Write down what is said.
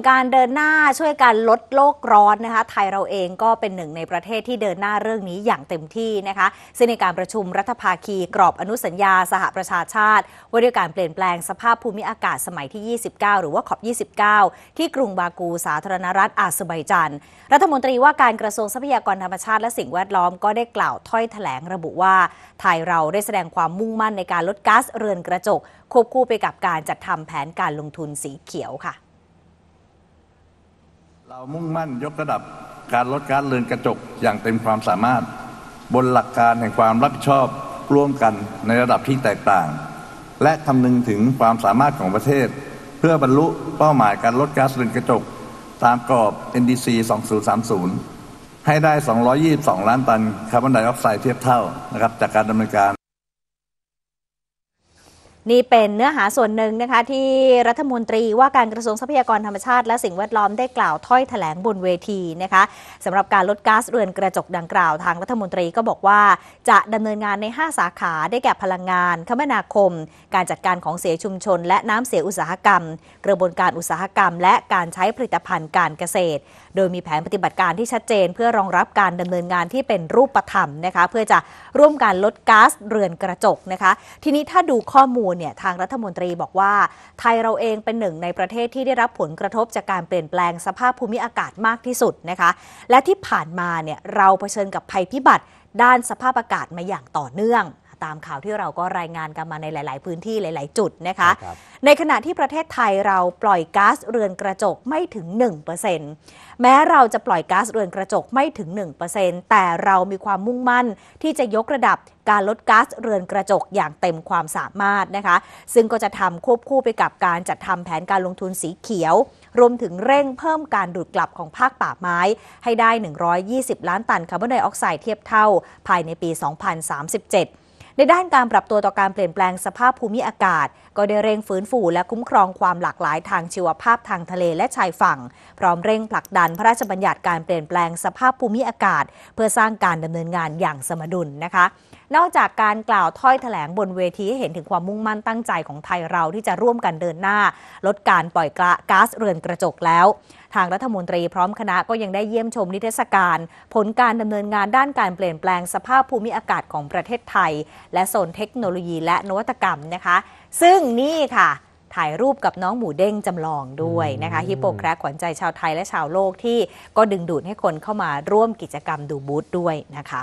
งการเดินหน้าช่วยการลดโลกร้อนนะคะไทยเราเองก็เป็นหนึ่งในประเทศที่เดินหน้าเรื่องนี้อย่างเต็มที่นะคะซึ่งในการประชุมรัฐภาคี กรอบอนุสัญญาสหประชาชาติว่าด้วยการเปลี่ยนแปลงสภาพภูมิอากาศสมัยที่ 29 หรือว่าขอบ 29 ที่กรุงบากู สาธารณรัฐอาเซอร์ไบจานรัฐมนตรีว่าการกระทรวงทรัพยากรธรรมชาติและสิ่งแวดล้อมก็ได้กล่าวถ้อยแถลงระบุว่าไทยเราได้แสดงความมุ่งมั่นในการลดก๊าซเรือนกระจก ควบคู่ไปกับการจัดทำแผนการลงทุนสีเขียวค่ะเรามุ่งมั่นยกระดับการลดการเลือนกระจกอย่างเต็มความสามารถ บนหลักการแห่งความรับผิดชอบร่วมกันในระดับที่แตกต่าง และคำนึงถึงความสามารถของประเทศ เพื่อบรรลุเป้าหมายการลดการเลือนกระจกตามกรอบ NDC 2030 ให้ได้ 222 ล้านตันคาร์บอนไดออกไซด์เทียบเท่านะครับจากการดำเนินการนี่เป็นเนื้อหาส่วนหนึ่งนะคะที่รัฐมนตรีว่าการกระทรวงทรัพยากรธรรมชาติและสิ่งแวดล้อม ได้กล่าวถ้อยถแถลงบนเวทีนะคะสำหรับการลดก๊าซเรือนกระจกดังกล่าวทางรัฐมนตรีก็บอกว่าจะดำเนินงานใน 5 สาขาได้แก่พลังงาน คมนาคม การจัดการของเสียชุมชน และน้ำเสียอุตสาหกรรม กระบวนการอุตสาหกรรม และการใช้ผลิตภัณฑ์การเกษตร โดยมีแผนปฏิบัติการที่ชัดเจน เพื่อรองรับการดำเนินงานที่เป็นรูปธรรมนะคะเพื่อจะร่วมการลดก๊าซเรือนกระจกนะคะทีนี้ถ้าดูข้อมูลเนี่ยทางรัฐมนตรีบอกว่า ไทยเราเองเป็นหนึ่งในประเทศที่ได้รับผลกระทบ จากการเปลี่ยนแปลงสภาพภูมิอากาศมากที่สุดนะคะ และที่ผ่านมาเนี่ยเราเผชิญกับภัยพิบัติ ด้านสภาพอากาศมาอย่างต่อเนื่องตามข่าวที่เราก็รายงานกันมาในหลาย ๆ พื้นที่หลาย ๆ จุดนะคะ ในขณะที่ประเทศไทยเราปล่อยก๊าซเรือนกระจกไม่ถึง 1%แม้เราจะปล่อยก๊าซเรือนกระจกไม่ถึง 1%แต่เรามีความมุ่งมั่นที่จะยกระดับการลดก๊าซเรือนกระจกอย่างเต็มความสามารถนะคะ ซึ่งก็จะทำควบคู่ไปกับการจัดทำแผนการลงทุนสีเขียว รวมถึงเร่งเพิ่มการดูดกลับของภาคป่าไม้ ให้ได้ 120 ล้านตันคาร์บอนไดออกไซด์เทียบเท่า ภายในปี 2037ในด้านการปรับตัวต่อการเปลี่ยนแปลงสภาพภูมิอากาศ ก็ได้เร่งฟื้นฟูและคุ้มครองความหลากหลาย ทางชีวภาพทางทะเลและชายฝั่ง พร้อมเร่งผลักดัน พระราชบัญญัติการเปลี่ยนแปลงสภาพภูมิอากาศ เพื่อสร้างการดำเนินงานอย่างสมดุลนะคะ นอกจากการกล่าวถ้อยแถลงบนเวทีให้เห็นถึงความมุ่งมั่นตั้งใจของไทยเราที่จะร่วมกันเดินหน้า ลดการปล่อยก๊าซเรือนกระจกแล้วทางรัฐมนตรีพร้อมคณะก็ยังได้เยี่ยมชมนิทรรศการ ผลการดำเนินงานด้านการเปลี่ยนแปลงสภาพภูมิอากาศของประเทศไทย และโซนเทคโนโลยีและนวัตกรรมนะคะ ซึ่งนี่ค่ะถ่ายรูปกับน้องหมูเด้งจำลองด้วยนะคะฮิปโปแครกขวัญใจชาวไทยและชาวโลกที่ก็ดึงดูดให้คนเข้ามาร่วมกิจกรรมดูบูธด้วยนะคะ